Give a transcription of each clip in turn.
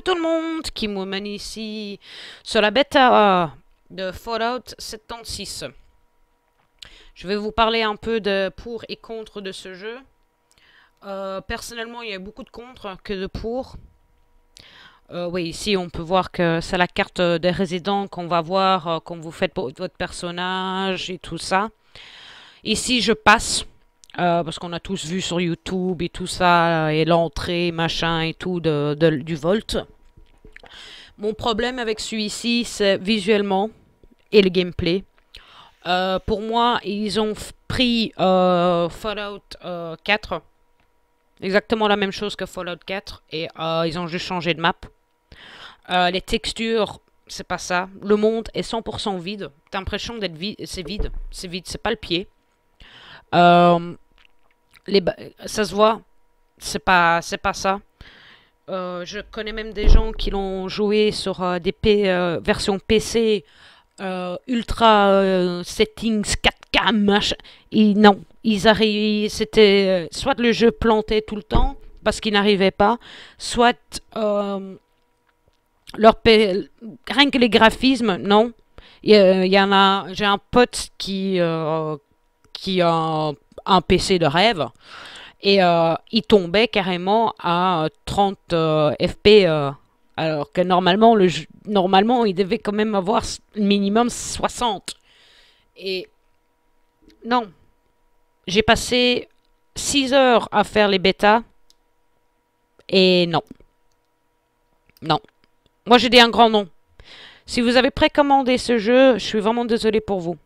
tout le monde, qui mène ici sur la bêta de Fallout 76. Je vais vous parler un peu de pour et contre de ce jeu. Euh, personnellement, il y a beaucoup de contre que de pour. Euh, oui, ici on peut voir que c'est la carte des résidents qu'on va voir euh, quand vous faites votre personnage et tout ça. Ici, je passe. Euh, parce qu'on a tous vu sur YouTube et tout ça, et l'entrée, machin et tout de, du Volt. Mon problème avec celui-ci, c'est visuellement et le gameplay. Euh, pour moi, ils ont pris euh, Fallout 4, exactement la même chose que Fallout 4, et ils ont juste changé de map. les textures, c'est pas ça. Le monde est 100% vide. T'as l'impression d'être vide. C'est vide. C'est vide. C'est pas le pied. Euh, ça se voit, c'est pas, c'est pas ça. Euh, je connais même des gens qui l'ont joué sur euh, des euh, versions PC ultra settings 4K Et non, ils arrivaient, c'était soit le jeu plantait tout le temps parce qu'il n'arrivait pas, soit leur rien que les graphismes, non. Il y, en a, j'ai un pote qui qui a un PC de rêve. Et euh, il tombait carrément à 30 euh, euh, FP alors que normalement, le normalement, il devait quand même avoir minimum 60. Et non, j'ai passé 6 heures à faire les bêtas. Et non. Non. Moi, j'ai dit un grand non. Si vous avez précommandé ce jeu, je suis vraiment désolé pour vous.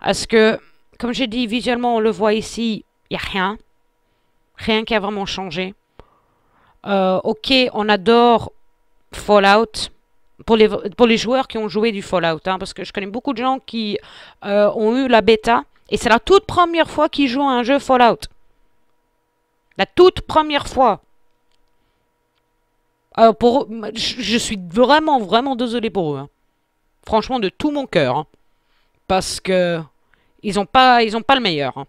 Parce que comme j'ai dit, visuellement, on le voit ici, il n'y a rien. Rien qui a vraiment changé. Euh, ok, on adore Fallout. Pour les, pour les joueurs qui ont joué du Fallout, hein, parce que je connais beaucoup de gens qui euh, ont eu la bêta, et c'est la toute première fois qu'ils jouent à un jeu Fallout. La toute première fois. Alors euh, pour je suis vraiment, vraiment désolé pour eux. Hein. Franchement, de tout mon cœur. Hein. Parce que ils n'ont pas, ils pas le meilleur. Hein.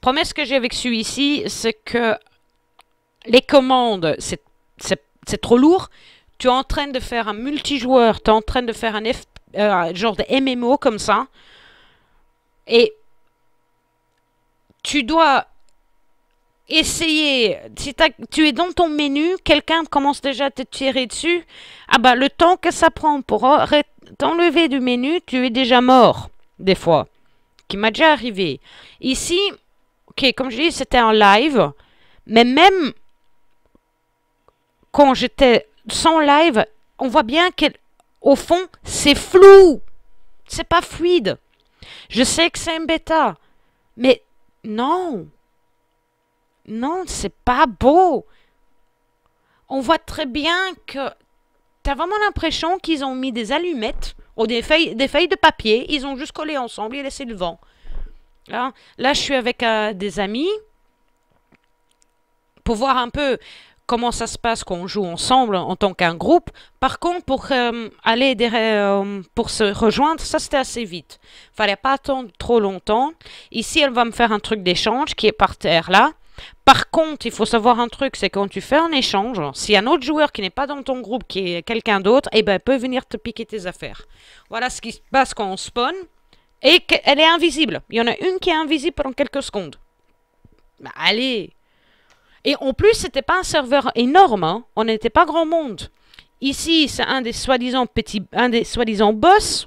Promesse que j'ai avec celui ici, c'est que les commandes, c'est trop lourd. Tu es en train de faire un multijoueur, tu es en train de faire un euh, genre de MMO comme ça. Et tu dois essayer, si tu es dans ton menu, quelqu'un commence déjà à te tirer dessus, ah bah le temps que ça prend pour t'enlever du menu, tu es déjà mort, des fois qui m'a déjà arrivé. Ici, ok, comme je dis, c'était en live, mais même quand j'étais sans live, on voit bien qu'au fond, c'est flou. C'est pas fluide. Je sais que c'est un bêta, mais non. Non, c'est pas beau. On voit très bien que t'as vraiment l'impression qu'ils ont mis des allumettes Oh, des feuilles, des feuilles de papier. Ils ont juste collé ensemble et laissé le vent. Là, hein? là je suis avec euh, des amis pour voir un peu comment ça se passe quand on joue ensemble en tant qu'un groupe. Par contre, pour euh, aller euh, pour se rejoindre, ça c'était assez vite. Fallait pas attendre trop longtemps. Ici, elle va me faire un truc d'échange qui est par terre là. Par contre, il faut savoir un truc, c'est quand tu fais un échange, si un autre joueur qui n'est pas dans ton groupe, qui est quelqu'un d'autre, eh ben, peut venir te piquer tes affaires. Voilà ce qui se passe quand on spawn. Et qu'elle est invisible. Il y en a une qui est invisible pendant quelques secondes. Bah, allez Et en plus, c'était pas un serveur énorme. Hein. On n'était pas grand monde. Ici, c'est un des soi-disant petits, un des soi-disant boss.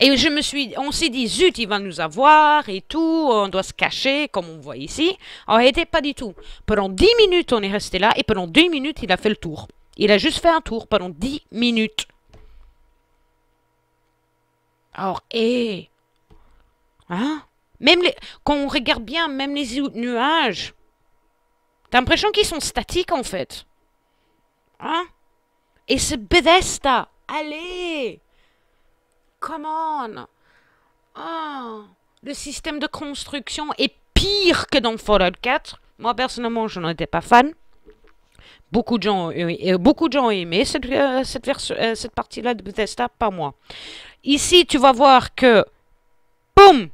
Et je me suis, on s'est dit, zut, il va nous avoir et tout, on doit se cacher, comme on voit ici. On réalité, pas du tout. Pendant 10 minutes, on est resté là, et pendant 2 minutes, il a fait le tour. Il a juste fait un tour pendant 10 minutes. Alors, hé Hein Même les, quand on regarde bien, même les nuages, t'as l'impression qu'ils sont statiques, en fait. Hein Et ce Bethesda, allez come on oh, Le système de construction est pire que dans Fallout 4. Moi, personnellement, je n'en étais pas fan. Beaucoup de gens, euh, beaucoup de gens ont aimé cette, euh, euh, cette, partie-là de Bethesda, pas moi. Ici, tu vas voir que... Boum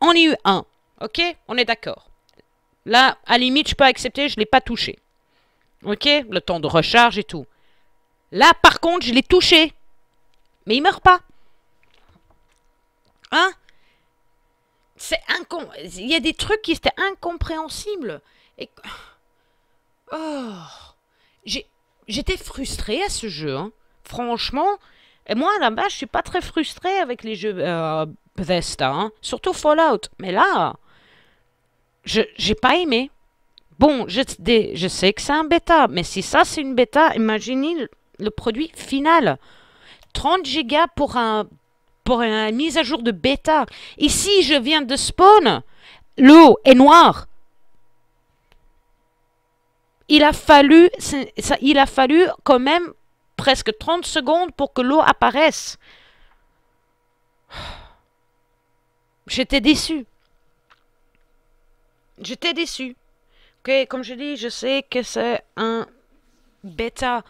On y a eu un. Ok On est d'accord. Là, à limite, je peux accepter, je ne l'ai pas touché. Ok Le temps de recharge et tout. Là, par contre, je l'ai touché. Mais il meurt pas. Hein C'est Il y a des trucs qui étaient incompréhensibles. Et... Oh J'étais frustré à ce jeu. Hein. Franchement, et moi là-bas, je suis pas très frustré avec les jeux euh, Bethesda. Hein. Surtout Fallout. Mais là, je j'ai pas aimé. Bon, je, je sais que c'est un bêta, mais si ça c'est une bêta, imaginez le produit final. 30 gigas pour un pour une mise à jour de bêta. Ici, je viens de spawn. L'eau est noire. Il a fallu, ça, il a fallu quand même presque 30 secondes pour que l'eau apparaisse. J'étais déçu. J'étais déçu. comme je dis, je sais que c'est un bêta.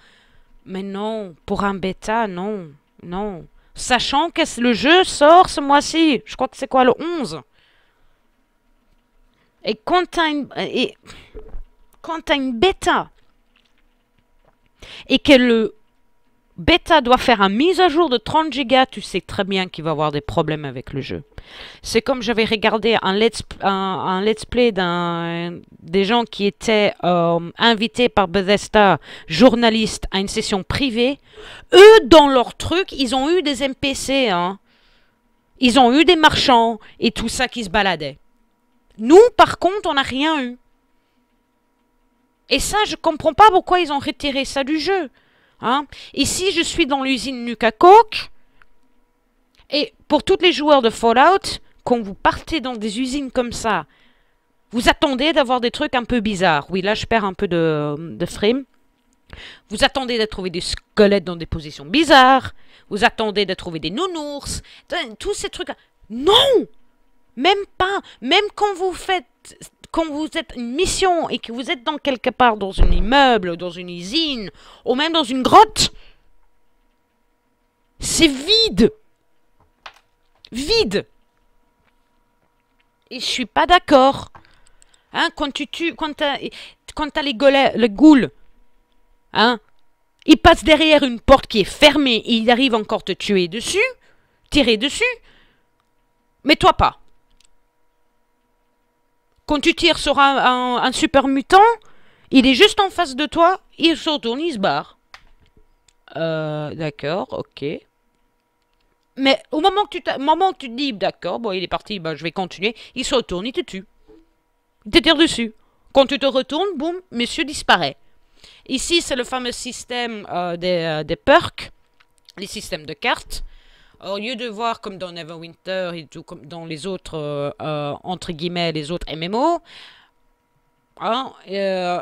Mais non, pour un bêta, non, non. Sachant que le jeu sort ce mois-ci. Je crois que c'est quoi, le 11 Et quand t'as Et... Quand bêta et que le Beta doit faire un mise à jour de 30 gigas, tu sais très bien qu'il va avoir des problèmes avec le jeu. C'est comme j'avais regardé un let's, un, let's play d'un des gens qui étaient euh, invités par Bethesda, journaliste à une session privée. Eux, dans leur truc, ils ont eu des MPC. Hein. Ils ont eu des marchands et tout ça qui se baladaient. Nous, par contre, on n'a rien eu. Et ça, je comprends pas pourquoi ils ont retiré ça du jeu. Hein? Ici, je suis dans l'usine Nuka Coke. Et pour tous les joueurs de Fallout, quand vous partez dans des usines comme ça, vous attendez d'avoir des trucs un peu bizarres. Oui, là, je perds un peu de, de frame. Vous attendez de trouver des squelettes dans des positions bizarres. Vous attendez de trouver des nounours. Tous ces trucs. Non Même pas Même quand vous faites quand vous êtes une mission et que vous êtes dans quelque part, dans un immeuble, dans une usine, ou même dans une grotte, c'est vide. Vide. Et je suis pas d'accord. Hein, quand tu tues, quand tu, as les goules, le hein, il passe derrière une porte qui est fermée et il arrive encore te tuer dessus, tirer dessus, mais toi pas. Quand tu tires sur un, super mutant, il est juste en face de toi, il se retourne, il se barre. Euh, d'accord, ok. Mais au moment que tu, moment tu te dis, d'accord, bon, il est parti, ben, je vais continuer, il se retourne, il te tue. Il te tire dessus. Quand tu te retournes, boum, monsieur disparaît. Ici, c'est le fameux système euh, euh, des perks, les systèmes de cartes au lieu de voir comme dans Neverwinter et tout, comme dans les autres, euh, euh, entre guillemets, les autres MMO, hein, euh,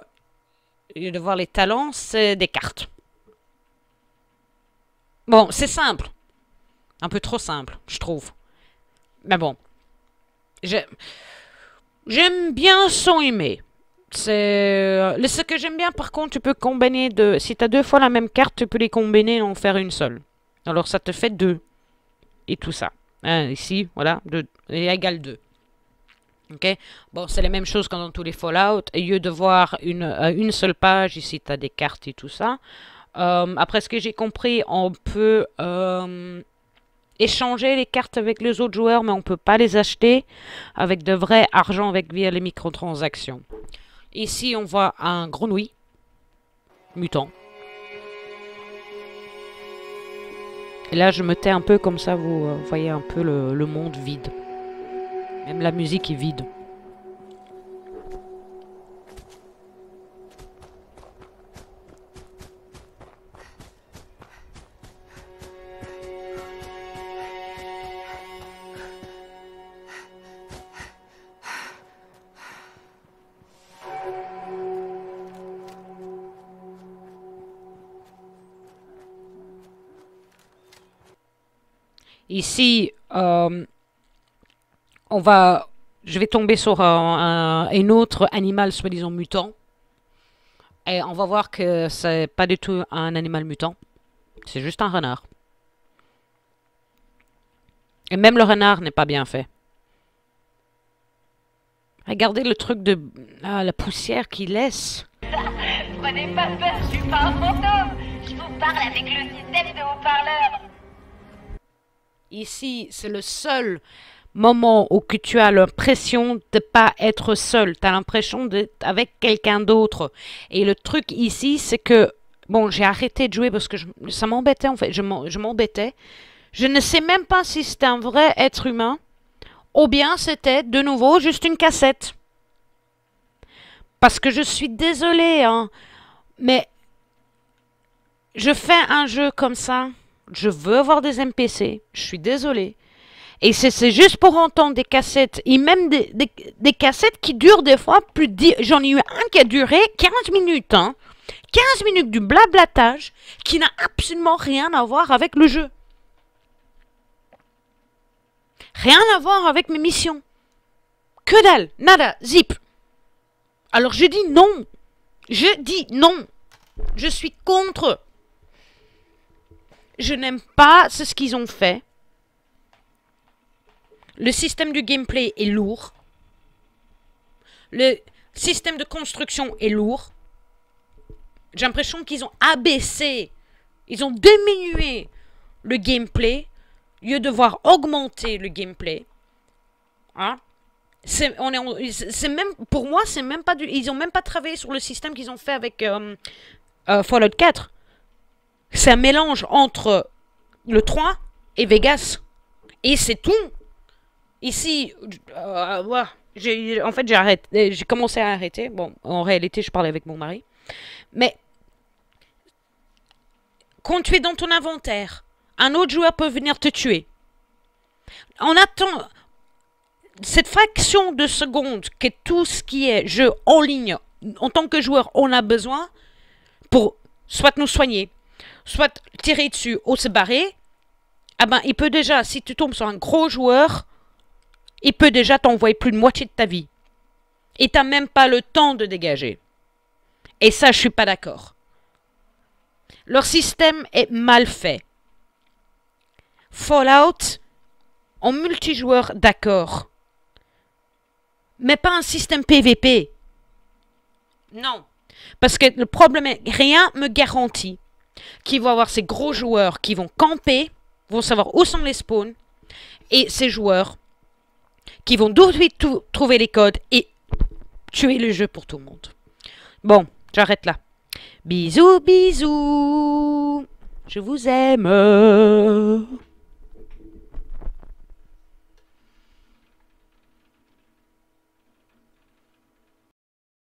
au lieu de voir les talents, c'est des cartes. Bon, c'est simple. Un peu trop simple, je trouve. Mais bon. J'aime bien son aimer. C'est ce que j'aime bien par contre, tu peux combiner deux. Si tu as deux fois la même carte, tu peux les combiner et en faire une seule. Alors ça te fait deux tout ça. Hein, ici, voilà, de égal 2. ok Bon, c'est la même chose quand dans tous les Fallout. et lieu de voir une, euh, une seule page, ici, tu as des cartes et tout ça. Euh, après ce que j'ai compris, on peut euh, échanger les cartes avec les autres joueurs, mais on peut pas les acheter avec de vrai argent avec, via les microtransactions. Ici, on voit un grenouille mutant. Et là, je me tais un peu comme ça, vous euh, voyez un peu le, monde vide. Même la musique est vide. Ici, euh, on va, je vais tomber sur un, autre animal soi-disant mutant. Et on va voir que c'est pas du tout un animal mutant. C'est juste un renard. Et même le renard n'est pas bien fait. Regardez le truc de... Ah, la poussière qu'il laisse. Prenez pas peur, je suis pas un fantôme. Je vous parle avec le système de haut parleurs Ici, c'est le seul moment où tu as l'impression de pas être seul, tu as l'impression d'être avec quelqu'un d'autre. Et le truc ici, c'est que, bon, j'ai arrêté de jouer parce que ça m'embêtait en fait, je m'embêtais. Je ne sais même pas si c'était un vrai être humain ou bien c'était de nouveau juste une cassette. Parce que je suis désolée, hein, mais je fais un jeu comme ça je veux avoir des MPC, je suis désolé. Et c'est juste pour entendre des cassettes, et même des, cassettes qui durent des fois plus de J'en ai eu un qui a duré 15 minutes, hein. 15 minutes du blablatage qui n'a absolument rien à voir avec le jeu. Rien à voir avec mes missions. Que dalle, nada, zip. Alors je dis non. Je dis non. Je suis contre je n'aime pas ce qu'ils ont fait. Le système du gameplay est lourd. Le système de construction est lourd. J'ai l'impression qu'ils ont abaissé, ils ont diminué le gameplay, au lieu de voir augmenter le gameplay. Hein? on est, même, pour moi, c'est même pas du, ils ont même pas travaillé sur le système qu'ils ont fait avec euh, euh, Fallout 4. C'est un mélange entre le 3 et Vegas. Et c'est tout. Ici, euh, j'ai, en fait, j'ai, j'ai commencé à arrêter. Bon, en réalité, je parlais avec mon mari. Mais quand tu es dans ton inventaire, un autre joueur peut venir te tuer. On attend cette fraction de seconde est tout ce qui est jeu en ligne, en tant que joueur, on a besoin pour soit nous soigner, soit tirer dessus ou se barrer, ah ben, il peut déjà, si tu tombes sur un gros joueur, il peut déjà t'envoyer plus de moitié de ta vie. Et t'as même pas le temps de dégager. Et ça, je suis pas d'accord. Leur système est mal fait. Fallout, en multijoueur, d'accord. Mais pas un système PVP. Non. Parce que le problème est, rien me garantit qui vont avoir ces gros joueurs qui vont camper, vont savoir où sont les spawns, et ces joueurs qui vont tout de suite trouver les codes et tuer le jeu pour tout le monde. Bon, j'arrête là. Bisous, bisous. Je vous aime.